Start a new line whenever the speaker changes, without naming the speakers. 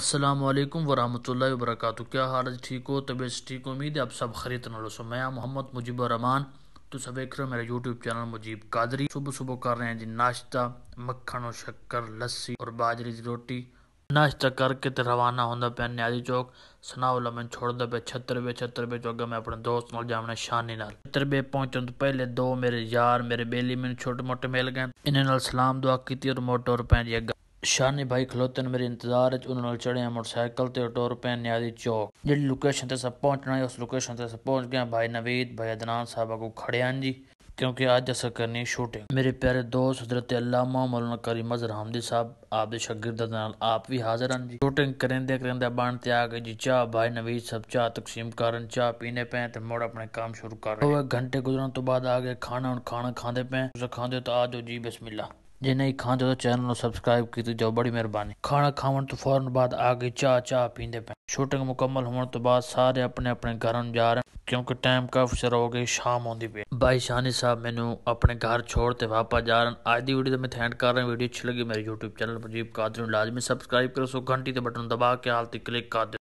असलम वरहमल वरक क्या हालत ठीक हो तबीयत ठीक हो उम्मीद है आप सब खरीद सो मैं मोहम्मद मुजीब रहमान तो सब देख रहे हो मेरा यूट्यूब चैनल मुजीब कादरी सुबह सुबह कर रहे हैं जी नाश्ता मक्खन और शक्कर लस्सी और बाजरे की रोटी नाश्ता करके तो रवाना होंगे पे न्याजी चौक सनाउला मैं छोड़ता पे रुपये छत्तरवे रुपये चौक मैं अपने दोस्त नाल जामना शानी नाल रुपये पहुंचने तो पहले दो मेरे यार मेरे बेली मैंने छोटे मोटे मिल गए इन्हें सलाम दुआ की और मोटे और रुपए अगर शानी भाई खलोते ਨੇ ਮੇਰੇ ਇੰਤਜ਼ਾਰ उन्होंने ਉਹਨਾਂ ਨਾਲ ਚੜਿਆ ਮੋਟਰਸਾਈਕਲ ਤੇ ਆਟੋ ਰੁਪਏ ਨਿਆਦੀ ਚੌਕ ਜਿਹੜੀ ਲੋਕੇਸ਼ਨ ਤੇ ਸਭ ਪਹੁੰਚਣਾ ਹੈ ਉਸ ਲੋਕੇਸ਼ਨ ਤੇ ਸਭ ਪਹੁੰਚ ਗਏ ਭਾਈ ਨਵੀਦ ਭਾਈ ਅਦਨਾਨ ਸਾਹਿਬਾ ਕੋ ਖੜੇ ਆਂ क्योंकि आज असर करनी शूटिंग मेरे प्यारे दोस्त हजरत अलामा मौलाना करीम अजहर हमदी साहब आप शागिर्द आप भी हाजिर हैं जी शूटिंग करेंदे करेंदे बन ते जी चाह भाई नवीद सब चाह तकसीम करन चाह पीने पे ते मोड़ अपने काम शुरू कर रहे घंटे गुजरन तो बाद आ गए खाना खाना खाते पे खांदे तो आ जाओ जी बिस्मिल्लाह ਜੇ ਨਹੀਂ ਖਾਂਦੇ ਤਾਂ ਚੈਨਲ ਨੂੰ ਸਬਸਕ੍ਰਾਈਬ ਕੀਤੀ ਜਾਓ ਬੜੀ ਮਿਹਰਬਾਨੀ ਖਾਣਾ ਖਾਵਣ ਤੋਂ ਫੌਰਨ ਬਾਅਦ ਆ ਗਈ ਚਾਹ ਚਾਹ ਪੀਂਦੇ ਪਏ ਸ਼ੂਟਿੰਗ ਮੁਕੰਮਲ ਹੋਣ ਤੋਂ ਬਾਅਦ ਸਾਰੇ ਆਪਣੇ ਆਪਣੇ ਘਰਾਂ ਨੂੰ ਜਾ ਰਹੇ ਕਿਉਂਕਿ ਟਾਈਮ ਕਾਫੀ ਸਰ ਹੋ ਗਈ ਸ਼ਾਮ ਹੁੰਦੀ ਪਈ ਬਾਈ ਸ਼ਾਨੀ ਸਾਹਿਬ ਮੈਨੂੰ ਆਪਣੇ ਘਰ ਛੋੜ ਤੇ ਵਾਪਸ ਜਾ ਰਹੇ ਅੱਜ ਦੀ ਵੀਡੀਓ ਤੇ ਮੈਂ ਥੈਂਕ ਕਰ ਰਿਹਾ ਵੀਡੀਓ ਅੱਛੀ ਲੱਗੀ ਮੇਰੇ YouTube ਚੈਨਲ ਪ੍ਰਦੀਪ ਕਾਦਰ ਨੂੰ ਲਾਜ਼ਮੀ ਸਬਸਕ੍ਰਾਈਬ करो सो घंटी के बटन दबा के आलती क्लिक कर दो